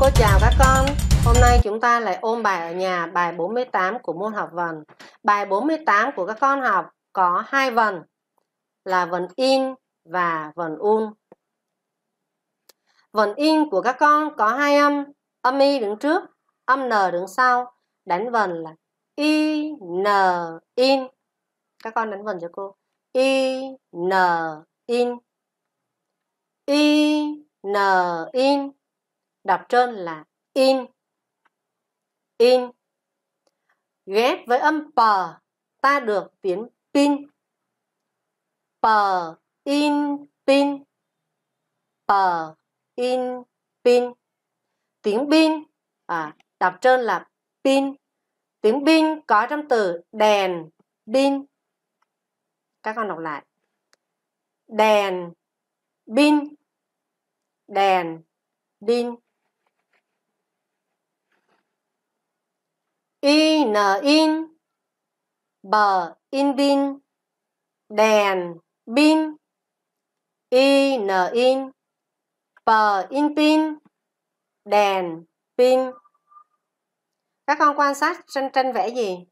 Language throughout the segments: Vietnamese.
Cô chào các con, hôm nay chúng ta lại ôm bài ở nhà bài 48 của môn học vần Bài 48 của các con học có hai vần là vần in và vần un Vần in của các con có hai âm, âm y đứng trước, âm n đứng sau Đánh vần là i, n, in Các con đánh vần cho cô i, n, in i, n, in đọc trơn là in in ghép với âm p ta được tiếng pin p in pin p in pin tiếng pin à, đọc trơn là pin tiếng pin có trong từ đèn pin các con đọc lại đèn pin đèn pin in in bờ in bin đèn bin in in bờ in pin đèn pin các con quan sát tranh tranh vẽ gì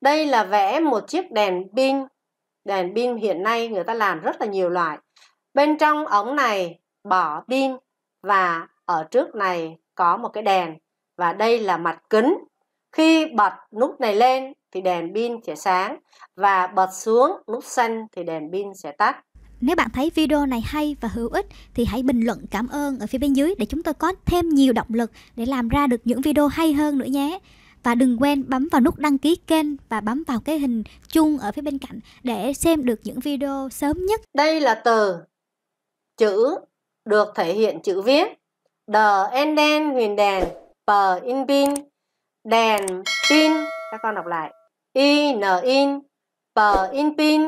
đây là vẽ một chiếc đèn pin đèn pin hiện nay người ta làm rất là nhiều loại bên trong ống này bỏ pin và ở trước này có một cái đèn và đây là mặt kính. Khi bật nút này lên thì đèn pin sẽ sáng và bật xuống nút xanh thì đèn pin sẽ tắt. Nếu bạn thấy video này hay và hữu ích thì hãy bình luận cảm ơn ở phía bên dưới để chúng tôi có thêm nhiều động lực để làm ra được những video hay hơn nữa nhé. Và đừng quên bấm vào nút đăng ký kênh và bấm vào cái hình chuông ở phía bên cạnh để xem được những video sớm nhất. Đây là từ chữ được thể hiện chữ viết. The Enden Huyền đèn p in pin đèn pin các con đọc lại i n in p in pin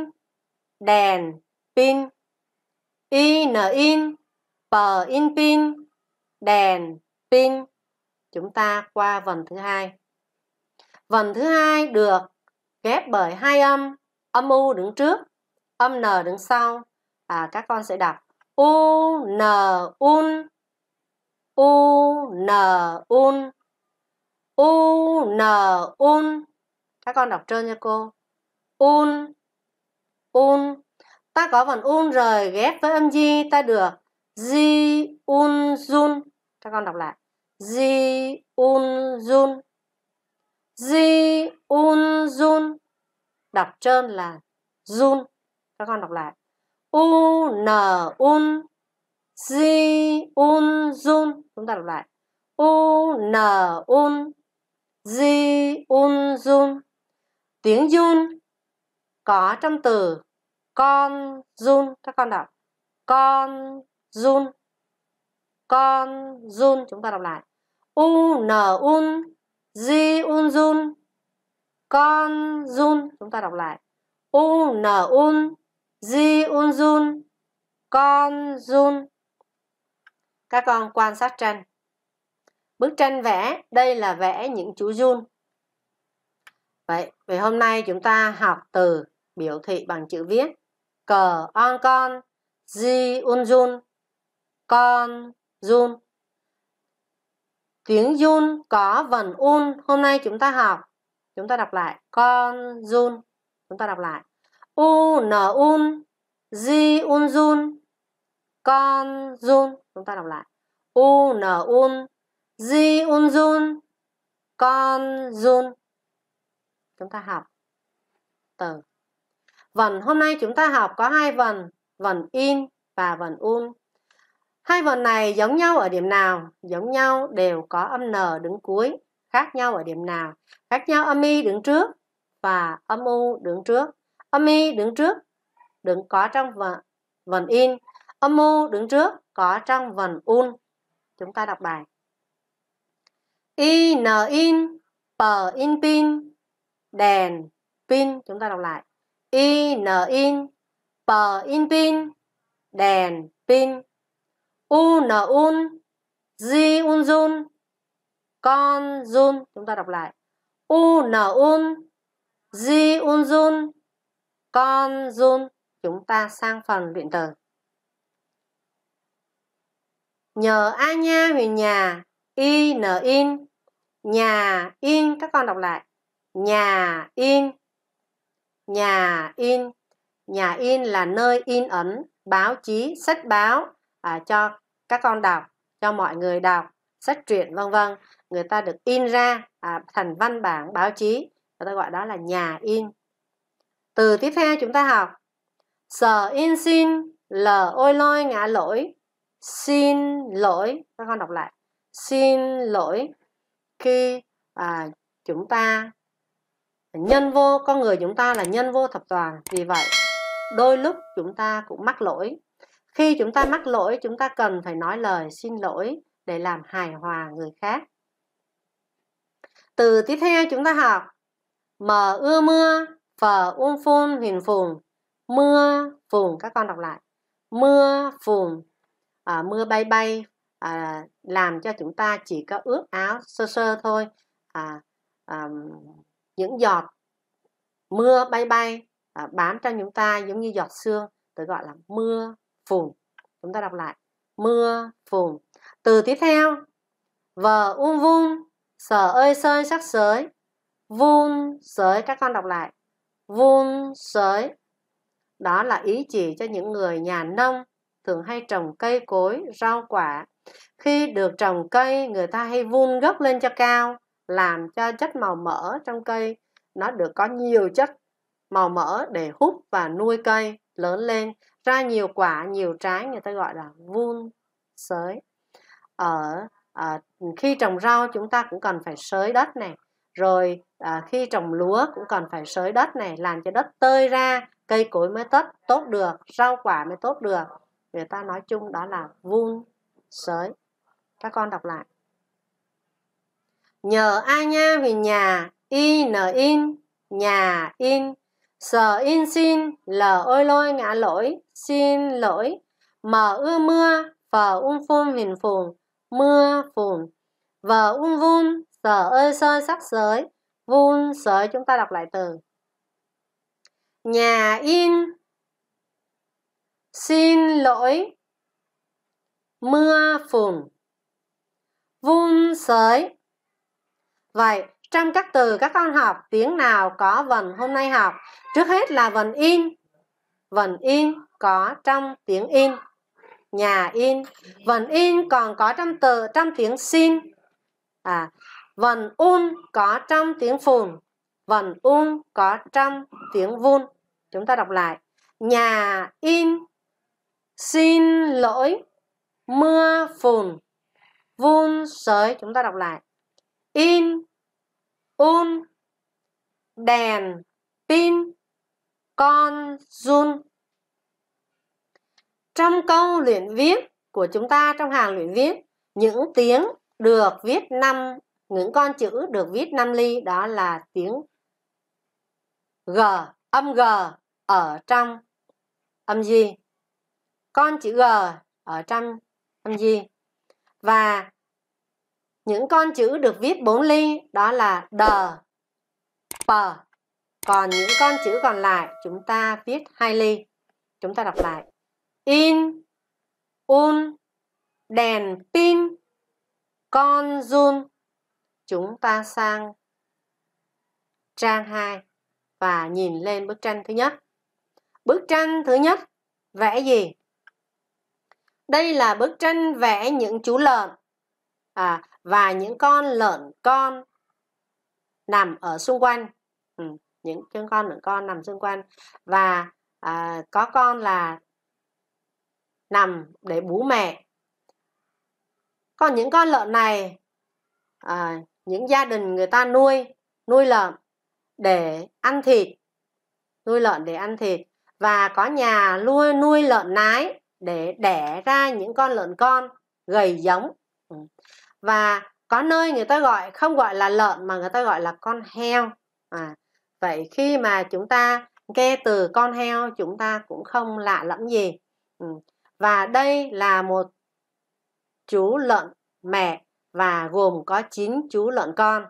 đèn pin i n in p in pin đèn pin chúng ta qua vần thứ hai vần thứ hai được ghép bởi hai âm âm u đứng trước âm n đứng sau à, các con sẽ đọc u n un u n un u n un các con đọc trơn cho cô un un ta có phần un rồi ghép với âm gì ta được di un zun các con đọc lại di un zun di un zun đọc trơn là zun các con đọc lại u n un di un zun chúng ta đọc lại u n un ji un jun tiếng zun có trong từ con zun các con đọc con zun con zun chúng ta đọc lại u n un ji un jun con zun chúng ta đọc lại u n un ji un jun con zun các con quan sát tranh. Bức tranh vẽ, đây là vẽ những chú jun. Vậy, về hôm nay chúng ta học từ biểu thị bằng chữ viết. Cờ on con, di un jun, con jun. Tiếng jun có vần un, hôm nay chúng ta học. Chúng ta đọc lại, con jun. Chúng ta đọc lại. U, n, un, di, un, jun, con jun chúng ta đọc lại u n un ji un jun con jun chúng ta học từ vần hôm nay chúng ta học có hai vần vần in và vần un hai vần này giống nhau ở điểm nào giống nhau đều có âm n đứng cuối khác nhau ở điểm nào khác nhau âm y đứng trước và âm u đứng trước âm y đứng trước đứng có trong vần, vần in âm mưu đứng trước có trong vần un chúng ta đọc bài in in p in pin đèn pin chúng ta đọc lại in in p in pin đèn pin u n un di un jun con jun chúng ta đọc lại u n un di un jun con jun chúng ta sang phần luyện từ nhờ a nha huyền nhà y n in nhà in các con đọc lại nhà in nhà in nhà in là nơi in ấn báo chí sách báo à, cho các con đọc cho mọi người đọc sách truyện vân vân người ta được in ra à, thành văn bản báo chí người ta gọi đó là nhà in từ tiếp theo chúng ta học sở in xin lờ ôi lôi ngã lỗi xin lỗi các con đọc lại xin lỗi khi à, chúng ta nhân vô con người chúng ta là nhân vô thập toàn vì vậy đôi lúc chúng ta cũng mắc lỗi khi chúng ta mắc lỗi chúng ta cần phải nói lời xin lỗi để làm hài hòa người khác từ tiếp theo chúng ta học mờ ưa mưa phờ uông phun huyền phùng mưa phùng các con đọc lại mưa phùng à, mưa bay bay à, làm cho chúng ta chỉ có ướt áo sơ sơ thôi à, à, những giọt mưa bay bay à, bám trong chúng ta giống như giọt sương tôi gọi là mưa phùn chúng ta đọc lại mưa phùn từ tiếp theo vờ um vung sở ơi sơi sắc sới vun sới các con đọc lại vun sới đó là ý chỉ cho những người nhà nông thường hay trồng cây cối, rau quả. Khi được trồng cây, người ta hay vun gốc lên cho cao, làm cho chất màu mỡ trong cây nó được có nhiều chất màu mỡ để hút và nuôi cây lớn lên ra nhiều quả nhiều trái người ta gọi là vun sới ở à, khi trồng rau chúng ta cũng cần phải sới đất này rồi à, khi trồng lúa cũng cần phải sới đất này làm cho đất tơi ra cây cối mới tốt tốt được rau quả mới tốt được người ta nói chung đó là vun sới các con đọc lại nhờ ai nha vì nhà y n in nhà in sờ in xin lờ ôi lôi ngã lỗi xin lỗi mờ ưa mưa phờ ung phun hình phùng mưa phùn vờ ung vun sờ ơi sơi sắc giới vun sới chúng ta đọc lại từ nhà in Xin lỗi. Mưa phùn. Vun sới. Vậy, trong các từ các con học, tiếng nào có vần hôm nay học? Trước hết là vần in. Vần in có trong tiếng in. Nhà in. Vần in còn có trong từ trong tiếng xin. À, vần un có trong tiếng phùn. Vần un có trong tiếng vun. Chúng ta đọc lại. Nhà in xin lỗi mưa phùn vun sới chúng ta đọc lại in un đèn pin con run trong câu luyện viết của chúng ta trong hàng luyện viết những tiếng được viết năm những con chữ được viết năm ly đó là tiếng g âm g ở trong âm gì con chữ G ở trong âm gì Và những con chữ được viết bốn ly đó là D, P. Còn những con chữ còn lại chúng ta viết hai ly. Chúng ta đọc lại. In, un, đèn pin, con zoom Chúng ta sang trang 2 và nhìn lên bức tranh thứ nhất. Bức tranh thứ nhất vẽ gì? đây là bức tranh vẽ những chú lợn à, và những con lợn con nằm ở xung quanh ừ, những con con lợn con nằm xung quanh và à, có con là nằm để bú mẹ còn những con lợn này à, những gia đình người ta nuôi nuôi lợn để ăn thịt nuôi lợn để ăn thịt và có nhà nuôi nuôi lợn nái để đẻ ra những con lợn con gầy giống ừ. và có nơi người ta gọi không gọi là lợn mà người ta gọi là con heo à, vậy khi mà chúng ta nghe từ con heo chúng ta cũng không lạ lẫm gì ừ. và đây là một chú lợn mẹ và gồm có 9 chú lợn con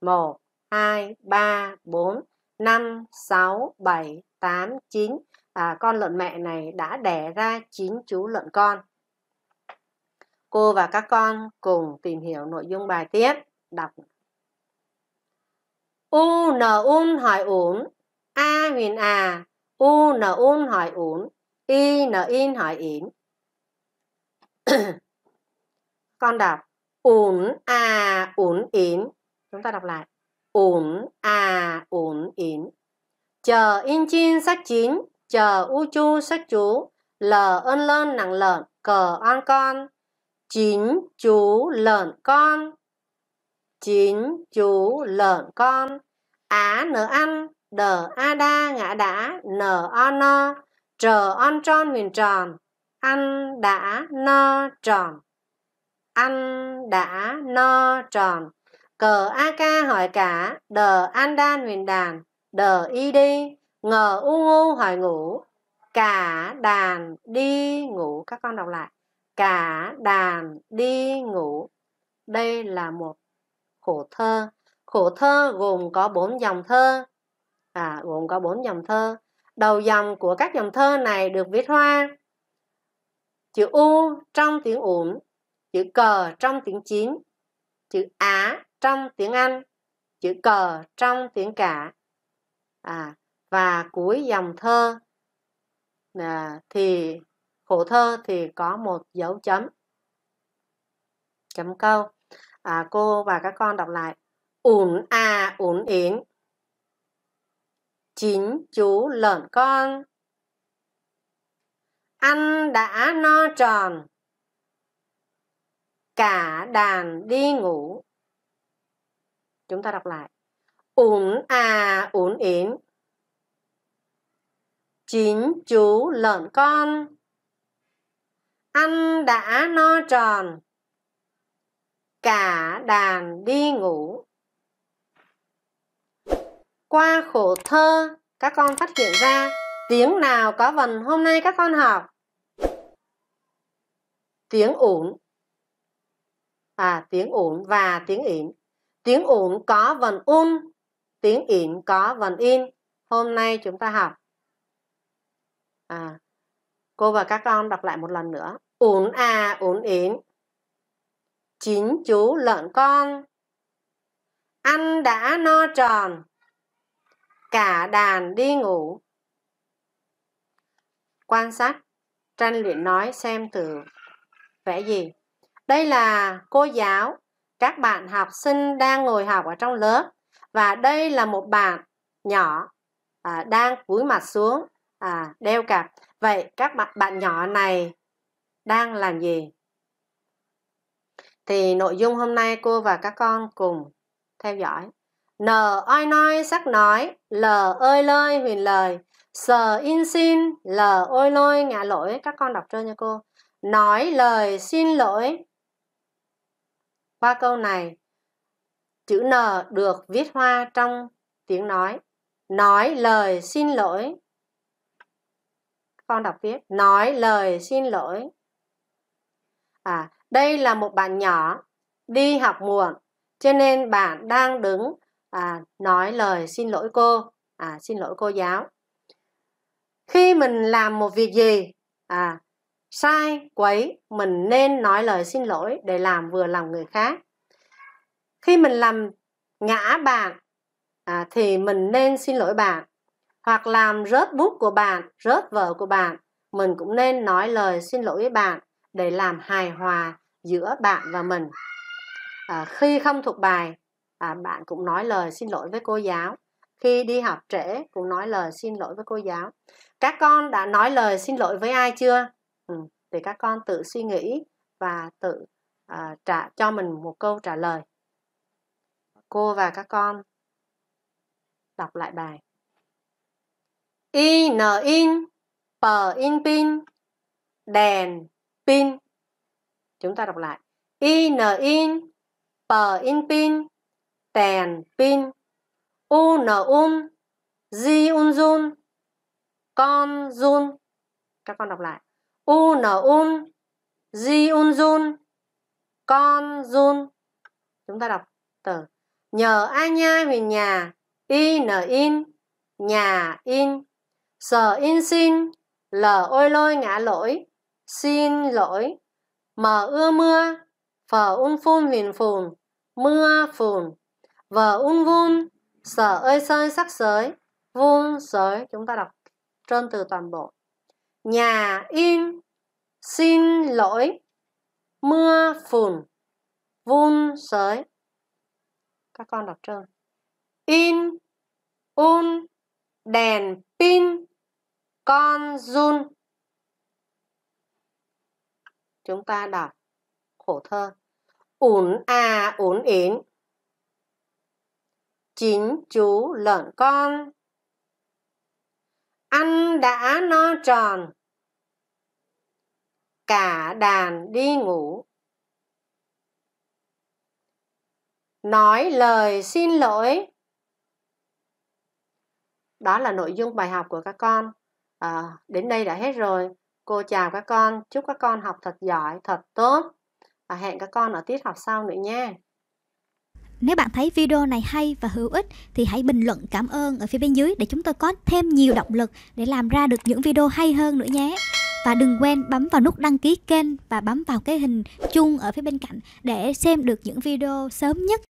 1 2 3 4 5 6 7 8 9 à, con lợn mẹ này đã đẻ ra chín chú lợn con. Cô và các con cùng tìm hiểu nội dung bài tiếp. Đọc. U n un hỏi ủn. A huyền à. U n un hỏi ủn. I n in hỏi ỉn. con đọc. Ủn à ủn ỉn. Chúng ta đọc lại. Ủn à ủn ỉn. Chờ in chin sắc chín chờ u chu sách chú, lờ ơn lơn nặng lợn, cờ an con. Chín chú lợn con. Chín chú lợn con. Á nở ăn, đờ a đa ngã đã, nở o nơ, trờ on tròn miền tròn. Ăn đã no tròn. Ăn đã no tròn. Cờ A ca hỏi cả, đờ an đan huyền đàn, đờ y đi, ngờ u ngu hỏi ngủ cả đàn đi ngủ các con đọc lại cả đàn đi ngủ đây là một khổ thơ khổ thơ gồm có bốn dòng thơ à gồm có bốn dòng thơ đầu dòng của các dòng thơ này được viết hoa chữ u trong tiếng ủn chữ cờ trong tiếng chín chữ á trong tiếng anh chữ cờ trong tiếng cả à và cuối dòng thơ à, thì khổ thơ thì có một dấu chấm chấm câu à, cô và các con đọc lại ủn à ủn yến chính chú lợn con ăn đã no tròn cả đàn đi ngủ chúng ta đọc lại ủn à ủn yến chín chú lợn con ăn đã no tròn cả đàn đi ngủ qua khổ thơ các con phát hiện ra tiếng nào có vần hôm nay các con học tiếng ủn à tiếng ủn và tiếng ỉn tiếng ủn có vần un tiếng ỉn có vần in hôm nay chúng ta học à, cô và các con đọc lại một lần nữa ún à ún ến chín chú lợn con ăn đã no tròn cả đàn đi ngủ quan sát tranh luyện nói xem từ vẽ gì đây là cô giáo các bạn học sinh đang ngồi học ở trong lớp và đây là một bạn nhỏ à, đang cúi mặt xuống à đeo cặp vậy các bạn bạn nhỏ này đang làm gì thì nội dung hôm nay cô và các con cùng theo dõi n oi noi sắc nói l ơi lơi huyền lời s in xin l ôi lôi ngã lỗi các con đọc trơn cho cô nói lời xin lỗi qua câu này chữ n được viết hoa trong tiếng nói nói lời xin lỗi con đọc tiếp nói lời xin lỗi. À, đây là một bạn nhỏ đi học muộn, cho nên bạn đang đứng à, nói lời xin lỗi cô, à, xin lỗi cô giáo. Khi mình làm một việc gì à, sai, quấy, mình nên nói lời xin lỗi để làm vừa lòng người khác. Khi mình làm ngã bạn à, thì mình nên xin lỗi bạn hoặc làm rớt bút của bạn, rớt vở của bạn, mình cũng nên nói lời xin lỗi với bạn để làm hài hòa giữa bạn và mình. À, khi không thuộc bài, à, bạn cũng nói lời xin lỗi với cô giáo. Khi đi học trễ cũng nói lời xin lỗi với cô giáo. Các con đã nói lời xin lỗi với ai chưa? Ừ, thì các con tự suy nghĩ và tự à, trả cho mình một câu trả lời. Cô và các con đọc lại bài in in p in pin đèn pin chúng ta đọc lại in in p in pin đèn pin u n un ji un zun, con zun. các con đọc lại u n un ji un zun, con zun. chúng ta đọc từ nhờ a nha về nhà in in nhà in S in xin, L ôi lôi ngã lỗi, xin lỗi. M ưa mưa, F un phun huyền phùn, mưa phùn. V un vun, sở ơi sơi sắc giới vun giới Chúng ta đọc trên từ toàn bộ. Nhà in, xin lỗi, mưa phùn, vun giới Các con đọc trơn. In, un, đèn, pin, con run chúng ta đọc khổ thơ ủn à ủn ỉn chính chú lợn con ăn đã no tròn cả đàn đi ngủ nói lời xin lỗi đó là nội dung bài học của các con à, đến đây đã hết rồi cô chào các con chúc các con học thật giỏi thật tốt và hẹn các con ở tiết học sau nữa nha nếu bạn thấy video này hay và hữu ích thì hãy bình luận cảm ơn ở phía bên dưới để chúng tôi có thêm nhiều động lực để làm ra được những video hay hơn nữa nhé. Và đừng quên bấm vào nút đăng ký kênh và bấm vào cái hình chuông ở phía bên cạnh để xem được những video sớm nhất.